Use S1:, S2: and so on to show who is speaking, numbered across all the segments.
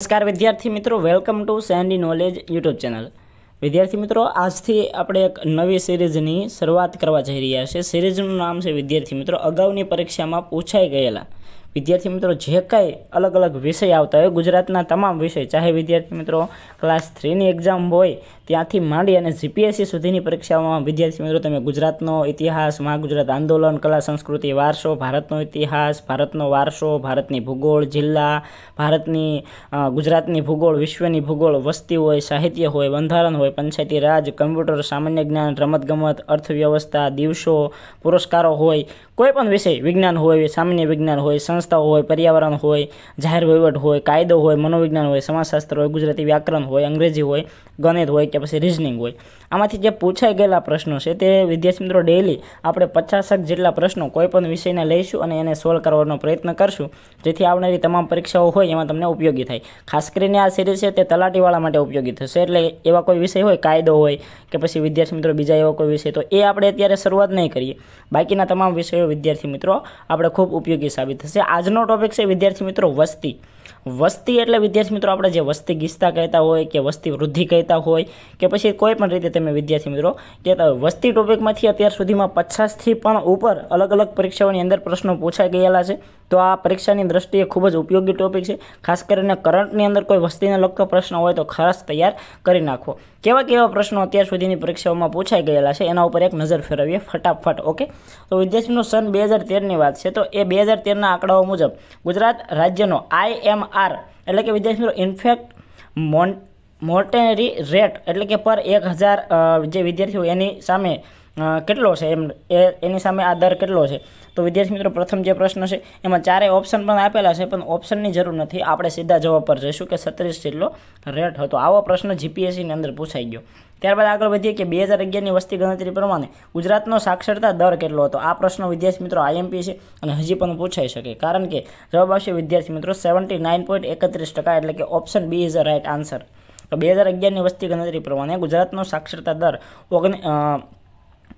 S1: નમસ્કાર વિદ્યાર્થી મિત્રો welcome to Sandy knowledge YouTube channel વિદ્યાર્થી મિત્રો આજથી આપણે એક નવી સિરીઝની શરૂઆત કરવા જઈ રહ્યા છે સિરીઝનું નામ છે વિદ્યાર્થી મિત્રો અગાઉની પરીક્ષામાં પૂછાઈ ગયેલા વિદ્યાર્થી મિત્રો જે કાંઈ અલગ અલગ વિષય આવતા હોય ગુજરાતના તમામ વિષય ચાહે વિદ્યાર્થી મિત્રો ક્લાસ થ્રીની એક્ઝામ હોય ત્યાંથી માંડી અને જીપીએસસી સુધીની પરીક્ષાઓમાં વિદ્યાર્થી મિત્રો તમે ગુજરાતનો ઇતિહાસ ગુજરાત આંદોલન કલા સંસ્કૃતિ વારસો ભારતનો ઇતિહાસ ભારતનો વારસો ભારતની ભૂગોળ જિલ્લા ભારતની ગુજરાતની ભૂગોળ વિશ્વની ભૂગોળ વસ્તી હોય સાહિત્ય હોય બંધારણ હોય પંચાયતી રાજ કમ્પ્યુટર સામાન્ય જ્ઞાન રમતગમત અર્થવ્યવસ્થા દિવસો પુરસ્કારો હોય કોઈ પણ વિષય વિજ્ઞાન હોય સામાન્ય વિજ્ઞાન હોય સંસ્થાઓ હોય પર્યાવરણ હોય જાહેર વહીવટ હોય કાયદો હોય મનોવિજ્ઞાન હોય સમાજશાસ્ત્ર હોય ગુજરાતી વ્યાકરણ હોય અંગ્રેજી હોય ગણિત હોય કે પછી રિઝનિંગ હોય આમાંથી જે પૂછાઈ ગયેલા પ્રશ્નો છે તે વિદ્યાર્થી મિત્રો ડેલી આપણે પચાસક જેટલા પ્રશ્નો કોઈપણ વિષયને લઈશું અને એને સોલ્વ કરવાનો પ્રયત્ન કરશું જેથી આવનારી તમામ પરીક્ષાઓ હોય એમાં તમને ઉપયોગી થાય ખાસ કરીને આ સિરીઝ છે તે તલાટીવાળા માટે ઉપયોગી થશે એટલે એવા કોઈ વિષય હોય કાયદો હોય કે પછી વિદ્યાર્થી મિત્રો બીજા એવા કોઈ વિષય તો એ આપણે અત્યારે શરૂઆત નહીં કરીએ બાકીના તમામ વિષયો વિદ્યાર્થી મિત્રો આપણે ખૂબ ઉપયોગી સાબિત થશે આજનો ટોપિક છે વિદ્યાર્થી મિત્રો વસ્તી વસ્તી એટલે વિદ્યાર્થી મિત્રો આપણે જે વસ્તી ગીચતા કહેતા હોય કે વસ્તી વૃદ્ધિ કહેતા હોય કે પછી કોઈ પણ રીતે તમે વિદ્યાર્થી મિત્રો કહેતા હોય વસ્તી ટોપિકમાંથી અત્યાર સુધીમાં પચાસથી પણ ઉપર અલગ અલગ પરીક્ષાઓની અંદર પ્રશ્નો પૂછાઈ ગયેલા છે તો આ પરીક્ષાની દ્રષ્ટિએ ખૂબ જ ઉપયોગી ટોપિક છે ખાસ કરીને કરંટની અંદર કોઈ વસ્તીને લગતો પ્રશ્ન હોય તો ખાસ તૈયાર કરી નાખો કેવા કેવા પ્રશ્નો અત્યાર સુધીની પરીક્ષાઓમાં પૂછાઈ ગયેલા છે એના ઉપર એક નજર ફેરવીએ ફટાફટ ઓકે તો વિદ્યાર્થીનું સન બે હજાર તેરની વાત છે તો એ બે હજાર તેરના આંકડાઓ મુજબ ગુજરાત રાજ્યનો આઈએમઆર એટલે કે વિદ્યાર્થી મિત્રો ઇન્ફેક્ટ મોન મોર્ટેનરી રેટ એટલે કે પર એક હજાર જે વિદ્યાર્થીઓ એની સામે કેટલો છે એમ એની સામે આ દર કેટલો છે તો વિદ્યાર્થી મિત્રો પ્રથમ જે પ્રશ્ન છે એમાં ચારે ઓપ્શન પણ આપેલા છે પણ ઓપ્શનની જરૂર નથી આપણે સીધા જવાબ પર જઈશું કે છત્રીસ જેટલો રેટ હતો આવો પ્રશ્ન જીપીએસસીની અંદર પૂછાઈ ગયો ત્યારબાદ આગળ વધીએ કે બે હજાર અગિયારની વસ્તી ગણતરી પ્રમાણે ગુજરાતનો સાક્ષરતા દર કેટલો હતો આ પ્રશ્ન વિદ્યાર્થી મિત્રો આઈએમપી છે અને હજી પણ પૂછાઈ શકે કારણ કે જવાબ આવશે વિદ્યાર્થી મિત્રો સેવન્ટી નાઇન પોઈન્ટ એકત્રીસ ટકા એટલે કે option B is a right answer તો બે હજાર અગિયારની વસ્તી ગણતરી પ્રમાણે ગુજરાતનો સાક્ષરતા દર ઓગણ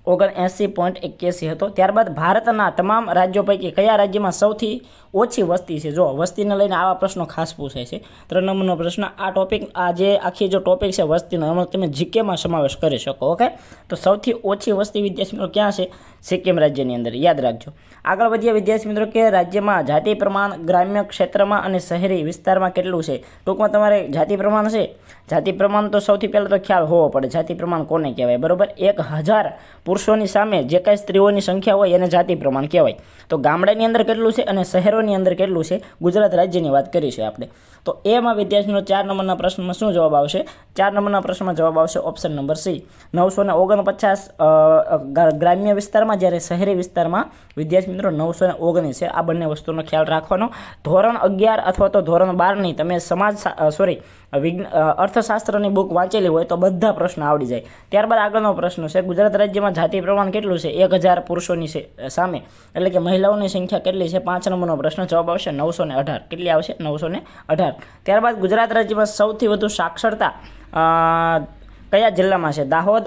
S1: ઓગણએંસી પોઈન્ટ એક્યાસી હતો ત્યારબાદ ભારતના તમામ રાજ્યો પૈકી કયા રાજ્યમાં સૌથી ઓછી વસ્તી છે જો વસ્તીને લઈને આવા પ્રશ્નો ખાસ પૂછાય છે ત્રણ નંબરનો પ્રશ્ન આ ટોપિક આ જે આખી જો ટોપિક છે વસ્તીનો એમાં તમે જીકેમાં સમાવેશ કરી શકો ઓકે તો સૌથી ઓછી વસ્તી વિદ્યાર્થી મિત્રો ક્યાં છે સિક્કિમ રાજ્યની અંદર યાદ રાખજો આગળ વધીએ વિદ્યાર્થી મિત્રો કે રાજ્યમાં જાતિ પ્રમાણ ગ્રામ્ય ક્ષેત્રમાં અને શહેરી વિસ્તારમાં કેટલું છે ટૂંકમાં તમારે જાતિ પ્રમાણ છે જાતિ પ્રમાણ તો સૌથી પહેલાં તો ખ્યાલ હોવો પડે જાતિ પ્રમાણ કોને કહેવાય બરાબર એક હજાર પુરુષોની સામે જે કાંઈ સ્ત્રીઓની સંખ્યા હોય એને જાતિ પ્રમાણ કહેવાય તો ગામડાની અંદર કેટલું છે અને શહેરો ક્ષેત્રોની અંદર કેટલું છે ગુજરાત રાજ્યની વાત કરી છે આપણે તો એમાં વિદ્યાર્થીનો ચાર નંબરના પ્રશ્નમાં શું જવાબ આવશે ચાર નંબરના પ્રશ્નમાં જવાબ આવશે ઓપ્શન નંબર સી નવસો ને ઓગણપચાસ ગ્રામ્ય વિસ્તારમાં જ્યારે શહેરી વિસ્તારમાં વિદ્યાર્થી મિત્રો નવસો ને ઓગણીસ છે આ બંને વસ્તુનો ખ્યાલ રાખવાનો ધોરણ અગિયાર અથવા તો ધોરણ બારની તમે સમાજ સોરી વિજ્ઞ અર્થશાસ્ત્રની બુક વાંચેલી હોય તો બધા પ્રશ્ન આવડી જાય ત્યારબાદ આગળનો પ્રશ્ન છે ગુજરાત રાજ્યમાં જાતિ પ્રમાણ કેટલું છે એક હજાર પુરુષોની સામે એટલે કે મહિલાઓની સંખ્યા કેટલી છે પાંચ નંબરનો પ્રશ્ન પ્રશ્નનો જવાબ આવશે નવસો ને અઢાર કેટલી આવશે નવસો ને અઢાર ત્યારબાદ ગુજરાત રાજ્યમાં સૌથી વધુ સાક્ષરતા કયા જિલ્લામાં છે દાહોદ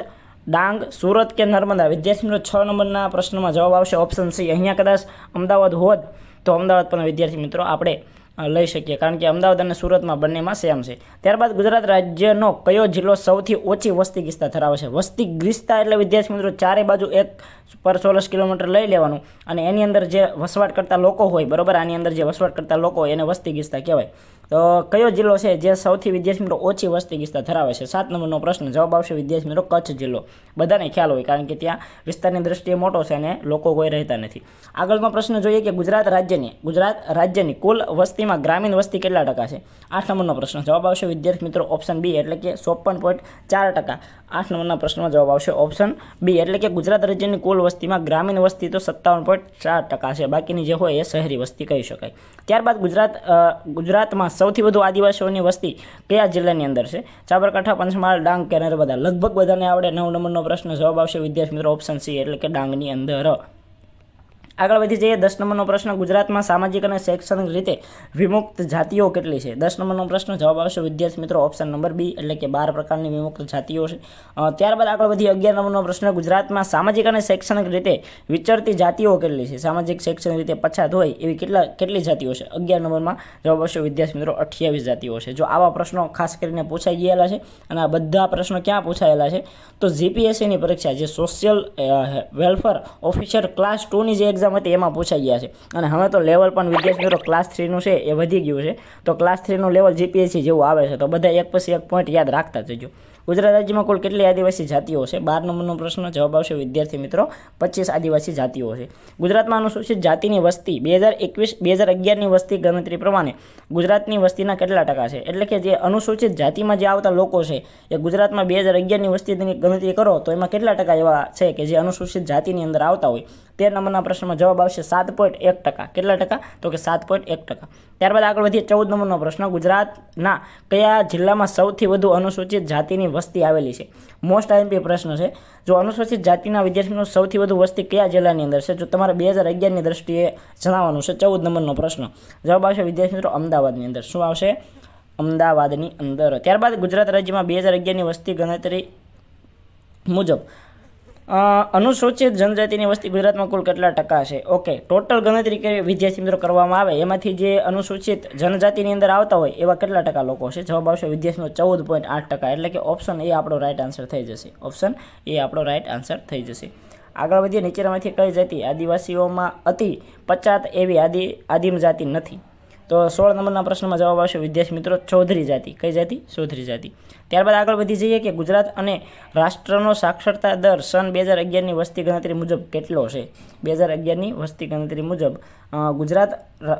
S1: ડાંગ સુરત કે નર્મદા વિદ્યાર્થી મિત્રો છ નંબરના પ્રશ્નમાં જવાબ આવશે ઓપ્શન સી અહીંયા કદાચ અમદાવાદ હોત તો અમદાવાદ પણ વિદ્યાર્થી મિત્રો આપણે લઈ શકીએ કારણ કે અમદાવાદ અને સુરતમાં બંનેમાં સેમ છે ત્યારબાદ ગુજરાત રાજ્યનો કયો જિલ્લો સૌથી ઓછી વસ્તી ગિસ્તા ધરાવે છે વસ્તી ગિસ્તા એટલે વિદ્યાર્થી મિત્રો ચારે બાજુ એક પર સોળસ કિલોમીટર લઈ લેવાનું અને એની અંદર જે વસવાટ કરતા લોકો હોય બરાબર આની અંદર જે વસવાટ કરતા લોકો હોય એને વસ્તી ગિસ્તા કહેવાય તો કયો જિલ્લો છે જે સૌથી વિદ્યાર્થી મિત્રો ઓછી વસ્તી ગિસ્તા ધરાવે છે સાત નંબરનો પ્રશ્ન જવાબ આવશે વિદ્યાર્થી મિત્રો કચ્છ જિલ્લો બધાને ખ્યાલ હોય કારણ કે ત્યાં વિસ્તારની દ્રષ્ટિએ મોટો છે અને લોકો કોઈ રહેતા નથી આગળનો પ્રશ્ન જોઈએ કે ગુજરાત રાજ્યની ગુજરાત રાજ્યની કુલ વસ્તી વસ્તીમાં ગ્રામીણ વસ્તી કેટલા ટકા છે આઠ નંબરનો પ્રશ્ન જવાબ આવશે વિદ્યાર્થી મિત્રો ઓપ્શન બી એટલે કે ચોપન પોઈન્ટ ચાર ટકા આઠ નંબરના પ્રશ્નનો જવાબ આવશે ઓપ્શન બી એટલે કે ગુજરાત રાજ્યની કુલ વસ્તીમાં ગ્રામીણ વસ્તી તો સત્તાવન પોઈન્ટ ચાર ટકા છે બાકીની જે હોય એ શહેરી વસ્તી કહી શકાય ત્યારબાદ ગુજરાત ગુજરાતમાં સૌથી વધુ આદિવાસીઓની વસ્તી કયા જિલ્લાની અંદર છે સાબરકાંઠા પંચમહાલ ડાંગ કે નર્મદા લગભગ બધાને આવડે નવ નંબરનો પ્રશ્ન જવાબ આવશે વિદ્યાર્થી મિત્રો ઓપ્શન સી એટલે કે ડાંગની અંદર આગળ વધી જઈએ દસ નંબરનો પ્રશ્ન ગુજરાતમાં સામાજિક અને શૈક્ષણિક રીતે વિમુક્ત જાતિઓ કેટલી છે દસ નંબરનો પ્રશ્ન જવાબ આવશે વિદ્યાર્થી મિત્રો ઓપ્શન નંબર બી એટલે કે બાર પ્રકારની વિમુક્ત જાતિઓ છે ત્યારબાદ આગળ વધી અગિયાર નંબરનો પ્રશ્ન ગુજરાતમાં સામાજિક અને શૈક્ષણિક રીતે વિચરતી જાતિઓ કેટલી છે સામાજિક શૈક્ષણિક રીતે પછાત હોય એવી કેટલા કેટલી જાતિઓ છે અગિયાર નંબરમાં જવાબ આવશે વિદ્યાર્થી મિત્રો અઠ્યાવીસ જાતિઓ છે જો આવા પ્રશ્નો ખાસ કરીને પૂછાઈ ગયેલા છે અને આ બધા પ્રશ્નો ક્યાં પૂછાયેલા છે તો જીપીએસસીની પરીક્ષા જે સોશિયલ વેલફેર ઓફિસર ક્લાસ ટુની જે એક્ઝામ એક્ઝામ હતી એમાં પૂછાઈ ગયા છે અને હવે તો લેવલ પણ વિદ્યાર્થી મિત્રો ક્લાસ થ્રીનું છે એ વધી ગયું છે તો ક્લાસ થ્રીનું લેવલ જીપીએસસી જેવું આવે છે તો બધા એક પછી એક પોઈન્ટ યાદ રાખતા જજો ગુજરાત રાજ્યમાં કુલ કેટલી આદિવાસી જાતિઓ છે બાર નંબરનો પ્રશ્ન જવાબ આવશે વિદ્યાર્થી મિત્રો પચીસ આદિવાસી જાતિઓ છે ગુજરાતમાં અનુસૂચિત જાતિની વસ્તી બે હજાર એકવીસ બે હજાર અગિયારની વસ્તી ગણતરી પ્રમાણે ગુજરાતની વસ્તીના કેટલા ટકા છે એટલે કે જે અનુસૂચિત જાતિમાં જે આવતા લોકો છે એ ગુજરાતમાં બે હજાર અગિયારની વસ્તીની ગણતરી કરો તો એમાં કેટલા ટકા એવા છે કે જે અનુસૂચિત જાતિની અંદર આવતા હોય તેર નંબરના પ્રશ્નમાં જવાબ આવશે સાત પોઈન્ટ એક ટકા કેટલા ટકા તો કે સાત પોઈન્ટ એક ટકા ત્યારબાદ આગળ વધીએ ચૌદ નંબરનો પ્રશ્ન ગુજરાતના કયા જિલ્લામાં સૌથી વધુ અનુસૂચિત જાતિની વસ્તી આવેલી છે મોસ્ટ આઈમપી પ્રશ્ન છે જો અનુસૂચિત જાતિના વિદ્યાર્થીઓનું સૌથી વધુ વસ્તી કયા જિલ્લાની અંદર છે જો તમારે બે હજાર અગિયારની દ્રષ્ટિએ જણાવવાનું છે ચૌદ નંબરનો પ્રશ્ન જવાબ આવશે વિદ્યાર્થી મિત્રો અમદાવાદની અંદર શું આવશે અમદાવાદની અંદર ત્યારબાદ ગુજરાત રાજ્યમાં બે હજાર અગિયારની વસ્તી ગણતરી મુજબ અનુસૂચિત જનજાતિની વસ્તી ગુજરાતમાં કુલ કેટલા ટકા છે ઓકે ટોટલ ગણતરી કરી વિદ્યાર્થી મિત્રો કરવામાં આવે એમાંથી જે અનુસૂચિત જનજાતિની અંદર આવતા હોય એવા કેટલા ટકા લોકો છે જવાબ આવશે વિદ્યાર્થીનો ચૌદ પોઈન્ટ આઠ ટકા એટલે કે ઓપ્શન એ આપણો રાઇટ આન્સર થઈ જશે ઓપ્શન એ આપણો રાઇટ આન્સર થઈ જશે આગળ વધીએ નીચેનામાંથી કઈ જાતિ આદિવાસીઓમાં અતિ પચાત એવી આદિ આદિમ જાતિ નથી તો સોળ નંબરના પ્રશ્નમાં જવાબ આવશે વિદ્યાર્થી મિત્રો ચૌધરી જાતિ કઈ જાતિ ચૌધરી જાતિ ત્યારબાદ આગળ વધી જઈએ કે ગુજરાત અને રાષ્ટ્રનો સાક્ષરતા દર સન બે હજાર અગિયારની વસ્તી ગણતરી મુજબ કેટલો છે બે હજાર અગિયારની વસ્તી ગણતરી મુજબ ગુજરાત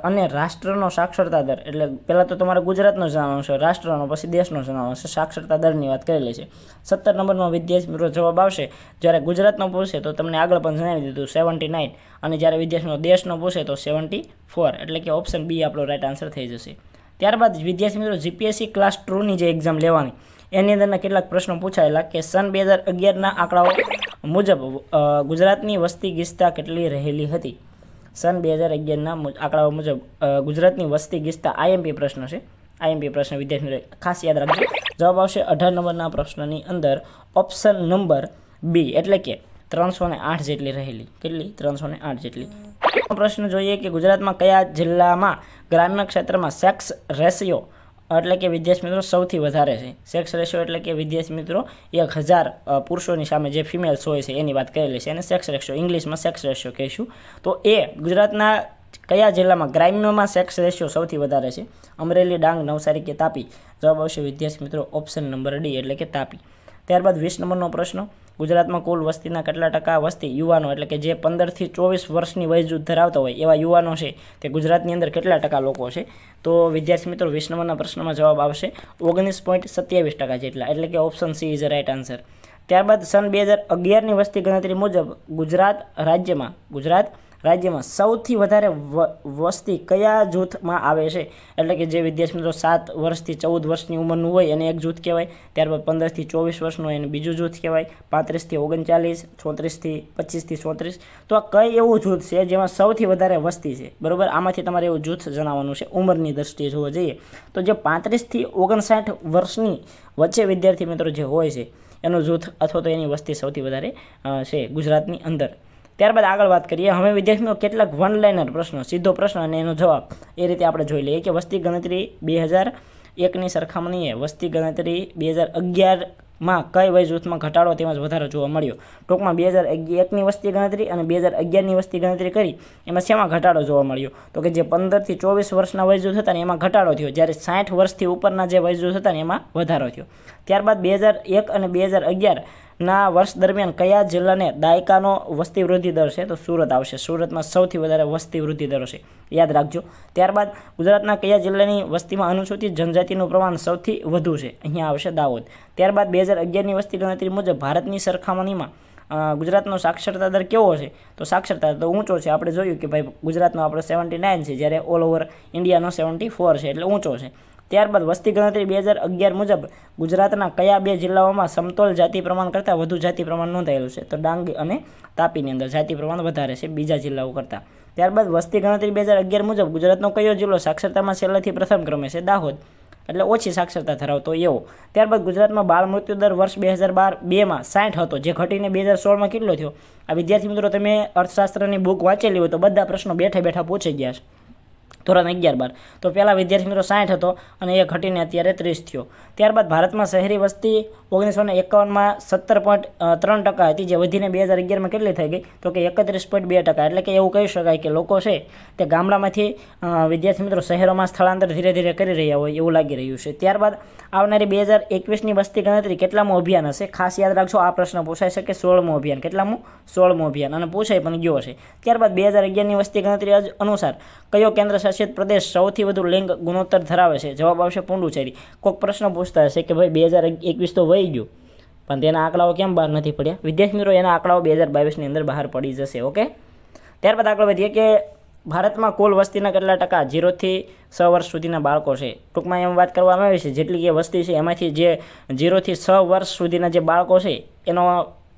S1: અને રાષ્ટ્રનો સાક્ષરતા દર એટલે પહેલાં તો તમારે ગુજરાતનો જણાવવાનો છે રાષ્ટ્રનો પછી દેશનો જણાવવાનો છે સાક્ષરતા દરની વાત કરેલી છે સત્તર નંબરમાં વિદ્યાર્થી મિત્રો જવાબ આવશે જ્યારે ગુજરાતનો પૂછે તો તમને આગળ પણ જણાવી દીધું સેવન્ટી નાઇન અને જ્યારે વિદ્યાર્થીનો દેશનો પૂછે તો સેવન્ટી ફોર એટલે કે ઓપ્શન બી આપણો રાઇટ આન્સર થઈ જશે ત્યારબાદ વિદ્યાર્થી મિત્રો જીપીએસસી ક્લાસ ટુની જે એક્ઝામ લેવાની એની અંદરના કેટલાક પ્રશ્નો પૂછાયેલા કે સન બે હજાર અગિયારના આંકડાઓ મુજબ ગુજરાતની વસ્તી ગીચતા કેટલી રહેલી હતી સન બે હજાર અગિયારના આંકડાઓ મુજબ ગુજરાતની વસ્તી ગીચતા આઈએમપી પ્રશ્ન છે આઈએમપી પ્રશ્ન વિદ્યાર્થી ખાસ યાદ રાખજો જવાબ આવશે અઢાર નંબરના પ્રશ્નની અંદર ઓપ્શન નંબર બી એટલે કે ત્રણસો ને આઠ જેટલી રહેલી કેટલી ત્રણસો ને આઠ જેટલી પ્રશ્ન જોઈએ કે ગુજરાતમાં કયા જિલ્લામાં ગ્રામ્ય ક્ષેત્રમાં સેક્સ રેશિયો એટલે કે વિદેશ મિત્રો સૌથી વધારે છે સેક્સ રેશિયો એટલે કે વિદેશ મિત્રો એક હજાર પુરુષોની સામે જે ફિમેલ્સ હોય છે એની વાત કરેલી છે અને સેક્સ રેશિયો ઇંગ્લિશમાં સેક્સ રેશિયો કહીશું તો એ ગુજરાતના કયા જિલ્લામાં ગ્રામ્યમાં સેક્સ રેશિયો સૌથી વધારે છે અમરેલી ડાંગ નવસારી કે તાપી જવાબ આવશે વિદ્યાર્થી મિત્રો ઓપ્શન નંબર ડી એટલે કે તાપી ત્યારબાદ વીસ નંબરનો પ્રશ્ન ગુજરાતમાં કુલ વસ્તીના કેટલા ટકા વસ્તી યુવાનો એટલે કે જે પંદરથી ચોવીસ વર્ષની વયજૂથ ધરાવતા હોય એવા યુવાનો છે તે ગુજરાતની અંદર કેટલા ટકા લોકો છે તો વિદ્યાર્થી મિત્રો વીસ નંબરના પ્રશ્નમાં જવાબ આવશે ઓગણીસ પોઈન્ટ સત્યાવીસ ટકા જેટલા એટલે કે option C is right answer ત્યારબાદ સન બે હજાર અગિયારની વસ્તી ગણતરી મુજબ ગુજરાત રાજ્યમાં ગુજરાત રાજ્યમાં સૌથી વધારે વસ્તી કયા જૂથમાં આવે છે એટલે કે જે વિદ્યાર્થી મિત્રો સાત વર્ષથી ચૌદ વર્ષની ઉંમરનું હોય એને એક જૂથ કહેવાય ત્યારબાદ પંદરથી ચોવીસ વર્ષનું હોય એને બીજું જૂથ કહેવાય પાંત્રીસથી ઓગણચાલીસ છોત્રીસથી પચીસથી ચોત્રીસ તો આ કઈ એવું જૂથ છે જેમાં સૌથી વધારે વસ્તી છે બરાબર આમાંથી તમારે એવું જૂથ જણાવવાનું છે ઉંમરની દ્રષ્ટિએ જોવા જઈએ તો જે પાંત્રીસથી ઓગણસાઠ વર્ષની વચ્ચે વિદ્યાર્થી મિત્રો જે હોય છે એનું જૂથ અથવા તો એની વસ્તી સૌથી વધારે છે ગુજરાતની અંદર ત્યારબાદ આગળ વાત કરીએ હવે વિદેશનો કેટલાક વન લાઇનર પ્રશ્નો સીધો પ્રશ્ન અને એનો જવાબ એ રીતે આપણે જોઈ લઈએ કે વસ્તી ગણતરી બે હજાર એકની સરખામણીએ વસ્તી ગણતરી બે હજાર અગિયારમાં કઈ વય જૂથમાં ઘટાડો તેમજ વધારો જોવા મળ્યો ટૂંકમાં બે હજાર એકની વસ્તી ગણતરી અને બે હજાર અગિયારની વસ્તી ગણતરી કરી એમાં શેમાં ઘટાડો જોવા મળ્યો તો કે જે પંદરથી ચોવીસ વર્ષના વય જૂથ હતા ને એમાં ઘટાડો થયો જ્યારે સાઠ વર્ષથી ઉપરના જે વય જૂથ હતા ને એમાં વધારો થયો ત્યારબાદ બે હજાર એક અને બે હજાર અગિયાર ના વર્ષ દરમિયાન કયા જિલ્લાને દાયકાનો વસ્તી વૃદ્ધિ દર છે તો સુરત આવશે સુરતમાં સૌથી વધારે વસ્તી વૃદ્ધિ દર છે યાદ રાખજો ત્યારબાદ ગુજરાતના કયા જિલ્લાની વસ્તીમાં અનુસૂચિત જનજાતિનું પ્રમાણ સૌથી વધુ છે અહીંયા આવશે દાહોદ ત્યારબાદ બે હજાર અગિયારની વસ્તી ગણતરી મુજબ ભારતની સરખામણીમાં ગુજરાતનો સાક્ષરતા દર કેવો છે તો સાક્ષરતા તો ઊંચો છે આપણે જોયું કે ભાઈ ગુજરાતનો આપણો સેવન્ટી નાઇન છે જ્યારે ઓલ ઓવર ઇન્ડિયાનો સેવન્ટી ફોર છે એટલે ઊંચો છે ત્યારબાદ વસ્તી ગણતરી બે હજાર અગિયાર મુજબ ગુજરાતના કયા બે જિલ્લાઓમાં સમતોલ જાતિ પ્રમાણ કરતાં વધુ જાતિ પ્રમાણ નોંધાયેલું છે તો ડાંગ અને તાપીની અંદર જાતિ પ્રમાણ વધારે છે બીજા જિલ્લાઓ કરતાં ત્યારબાદ વસ્તી ગણતરી બે હજાર અગિયાર મુજબ ગુજરાતનો કયો જિલ્લો સાક્ષરતામાં છેલ્લેથી પ્રથમ ક્રમે છે દાહોદ એટલે ઓછી સાક્ષરતા ધરાવતો એવો ત્યારબાદ ગુજરાતમાં બાળ મૃત્યુ દર વર્ષ બે હજાર બાર બેમાં સાઠ હતો જે ઘટીને બે હજાર સોળમાં કેટલો થયો આ વિદ્યાર્થી મિત્રો તમે અર્થશાસ્ત્રની બુક વાંચેલી હોય તો બધા પ્રશ્નો બેઠા બેઠા પૂછી ગયા છે ધોરણ અગિયાર બાર તો પહેલાં વિદ્યાર્થી મિત્રો સાઠ હતો અને એ ઘટીને અત્યારે ત્રીસ થયો ત્યારબાદ ભારતમાં શહેરી વસ્તી ઓગણીસો ને એકાવનમાં સત્તર પોઈન્ટ ત્રણ ટકા હતી જે વધીને બે હજાર અગિયારમાં કેટલી થઈ ગઈ તો કે એકત્રીસ પોઈન્ટ બે ટકા એટલે કે એવું કહી શકાય કે લોકો છે તે ગામડામાંથી વિદ્યાર્થી મિત્રો શહેરોમાં સ્થળાંતર ધીરે ધીરે કરી રહ્યા હોય એવું લાગી રહ્યું છે ત્યારબાદ આવનારી બે હજાર એકવીસની વસ્તી ગણતરી કેટલામું અભિયાન હશે ખાસ યાદ રાખજો આ પ્રશ્ન પૂછાઈ શકે સોળમું અભિયાન કેટલામું સોળમું અભિયાન અને પૂછાય પણ ગયો છે ત્યારબાદ બે હજાર અગિયારની વસ્તી ગણતરી અનુસાર કયો કેન્દ્ર કેન્દ્રશાસિત પ્રદેશ સૌથી વધુ લિંગ ગુણોત્તર ધરાવે છે જવાબ આવશે પુંડુચેરી કોઈક પ્રશ્ન પૂછતા હશે કે ભાઈ બે હજાર એકવીસ તો વહી ગયું પણ તેના આંકડાઓ કેમ બહાર નથી પડ્યા વિદ્યાર્થી મિત્રો એના આંકડાઓ બે હજાર બાવીસની અંદર બહાર પડી જશે ઓકે ત્યારબાદ આગળ વધીએ કે ભારતમાં કુલ વસ્તીના કેટલા ટકા જીરોથી છ વર્ષ સુધીના બાળકો છે ટૂંકમાં એમ વાત કરવામાં આવી છે જેટલી કે વસ્તી છે એમાંથી જે જીરોથી છ વર્ષ સુધીના જે બાળકો છે એનો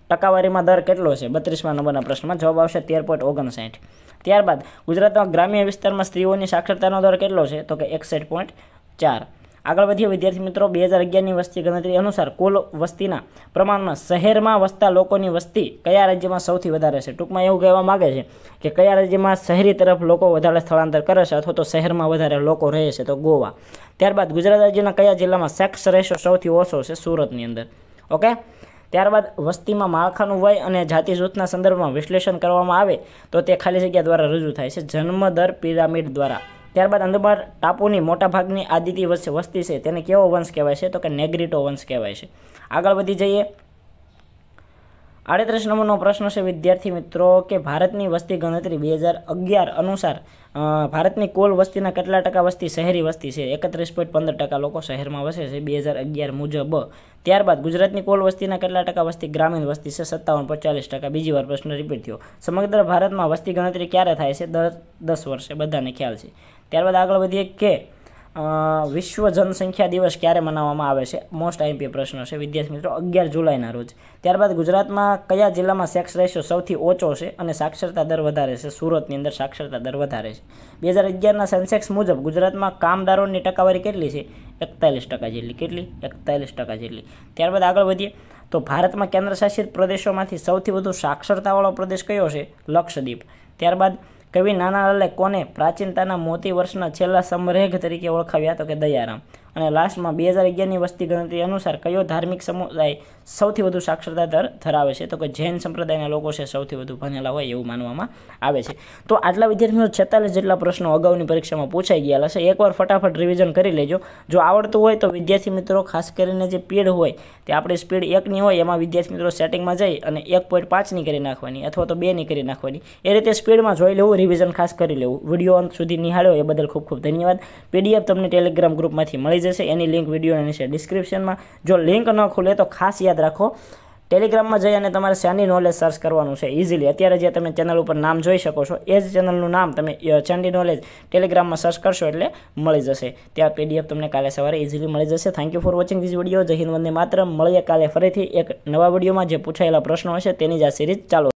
S1: ટકાવારીમાં દર કેટલો છે બત્રીસમાં નંબરના પ્રશ્નમાં જવાબ આવશે તેર પોઈન્ટ ઓગણસાઠ ત્યારબાદ ગુજરાતમાં ગ્રામ્ય વિસ્તારમાં સ્ત્રીઓની સાક્ષરતાનો દર કેટલો છે તો કે એકસઠ પોઈન્ટ ચાર આગળ વધીએ વિદ્યાર્થી મિત્રો બે હજાર અગિયારની વસ્તી ગણતરી અનુસાર કુલ વસ્તીના પ્રમાણમાં શહેરમાં વસતા લોકોની વસ્તી કયા રાજ્યમાં સૌથી વધારે છે ટૂંકમાં એવું કહેવા માગે છે કે કયા રાજ્યમાં શહેરી તરફ લોકો વધારે સ્થળાંતર કરે છે અથવા તો શહેરમાં વધારે લોકો રહે છે તો ગોવા ત્યારબાદ ગુજરાત રાજ્યના કયા જિલ્લામાં સેક્સ રેશો સૌથી ઓછો છે સુરતની અંદર ઓકે ત્યારબાદ વસ્તીમાં માળખાનું વય અને જાતિજૂથના સંદર્ભમાં વિશ્લેષણ કરવામાં આવે તો તે ખાલી જગ્યા દ્વારા રજૂ થાય છે જન્મદર પિરામિડ દ્વારા ત્યારબાદ અંદમાન ટાપુની મોટાભાગની આદિતિ વસ્તી છે તેને કેવો વંશ કહેવાય છે તો કે નેગ્રીટો વંશ કહેવાય છે આગળ વધી જઈએ આડત્રીસ નંબરનો પ્રશ્ન છે વિદ્યાર્થી મિત્રો કે ભારતની વસ્તી ગણતરી બે હજાર અગિયાર અનુસાર ભારતની કુલ વસ્તીના કેટલા ટકા વસ્તી શહેરી વસ્તી છે એકત્રીસ પોઈન્ટ પંદર ટકા લોકો શહેરમાં વસે છે બે હજાર અગિયાર મુજબ ત્યારબાદ ગુજરાતની કુલ વસ્તીના કેટલા ટકા વસ્તી ગ્રામીણ વસ્તી છે સત્તાવન પચાલીસ ટકા બીજી વાર પ્રશ્ન રિપીટ થયો સમગ્ર ભારતમાં વસ્તી ગણતરી ક્યારે થાય છે દર દસ વર્ષે બધાને ખ્યાલ છે ત્યારબાદ આગળ વધીએ કે વિશ્વ જનસંખ્યા દિવસ ક્યારે મનાવવામાં આવે છે મોસ્ટ આઈએમપી પ્રશ્ન છે વિદ્યાર્થી મિત્રો અગિયાર જુલાઈના રોજ ત્યારબાદ ગુજરાતમાં કયા જિલ્લામાં સેક્સ રેશિયો સૌથી ઓછો છે અને સાક્ષરતા દર વધારે છે સુરતની અંદર સાક્ષરતા દર વધારે છે બે હજાર અગિયારના સેન્સેક્સ મુજબ ગુજરાતમાં કામદારોની ટકાવારી કેટલી છે એકતાલીસ ટકા જેટલી કેટલી એકતાલીસ ટકા જેટલી ત્યારબાદ આગળ વધીએ તો ભારતમાં કેન્દ્રશાસિત પ્રદેશોમાંથી સૌથી વધુ સાક્ષરતાવાળો પ્રદેશ કયો છે લક્ષદ્વીપ ત્યારબાદ કવિ લાલે કોને પ્રાચીનતાના મોતી વર્ષના છેલ્લા સમરેઘ તરીકે ઓળખાવ્યા તો કે દયારામ અને લાસ્ટમાં બે હજાર અગિયારની વસ્તી ગણતરી અનુસાર કયો ધાર્મિક સમુદાય સૌથી વધુ સાક્ષરતા દર ધરાવે છે તો કે જૈન સંપ્રદાયના લોકો છે સૌથી વધુ ભણેલા હોય એવું માનવામાં આવે છે તો આટલા વિદ્યાર્થીઓ છેતાલીસ જેટલા પ્રશ્નો અગાઉની પરીક્ષામાં પૂછાઈ ગયેલા છે એકવાર ફટાફટ રિવિઝન કરી લેજો જો આવડતું હોય તો વિદ્યાર્થી મિત્રો ખાસ કરીને જે પીડ હોય તે આપણે સ્પીડ એકની હોય એમાં વિદ્યાર્થી મિત્રો સેટિંગમાં જઈ અને એક પોઈન્ટ પાંચની કરી નાખવાની અથવા તો બેની કરી નાખવાની એ રીતે સ્પીડમાં જોઈ લેવું રિવિઝન ખાસ કરી લેવું વિડીયો અંત સુધી નિહાળ્યો એ બદલ ખૂબ ખૂબ ધન્યવાદ પીડીએફ તમને ટેલિગ્રામ ગ્રુપમાંથી મળી જાય જશે એની લિંક વિડીયોની છે ડિસ્ક્રિપ્શનમાં જો લિંક ન ખુલે તો ખાસ યાદ રાખો ટેલિગ્રામમાં જઈ અને તમારે શાની નોલેજ સર્ચ કરવાનું છે ઇઝીલી અત્યારે જે તમે ચેનલ ઉપર નામ જોઈ શકો છો એ જ ચેનલનું નામ તમે ચાંદી નોલેજ ટેલિગ્રામમાં સર્ચ કરશો એટલે મળી જશે ત્યાં પીડીએફ તમને કાલે સવારે ઇઝીલી મળી જશે thank you for watching this video જય વંદે માત્ર મળીએ કાલે ફરીથી એક નવા વિડીયોમાં જે પૂછાયેલા પ્રશ્નો હશે તેની જ આ સિરીઝ ચાલુ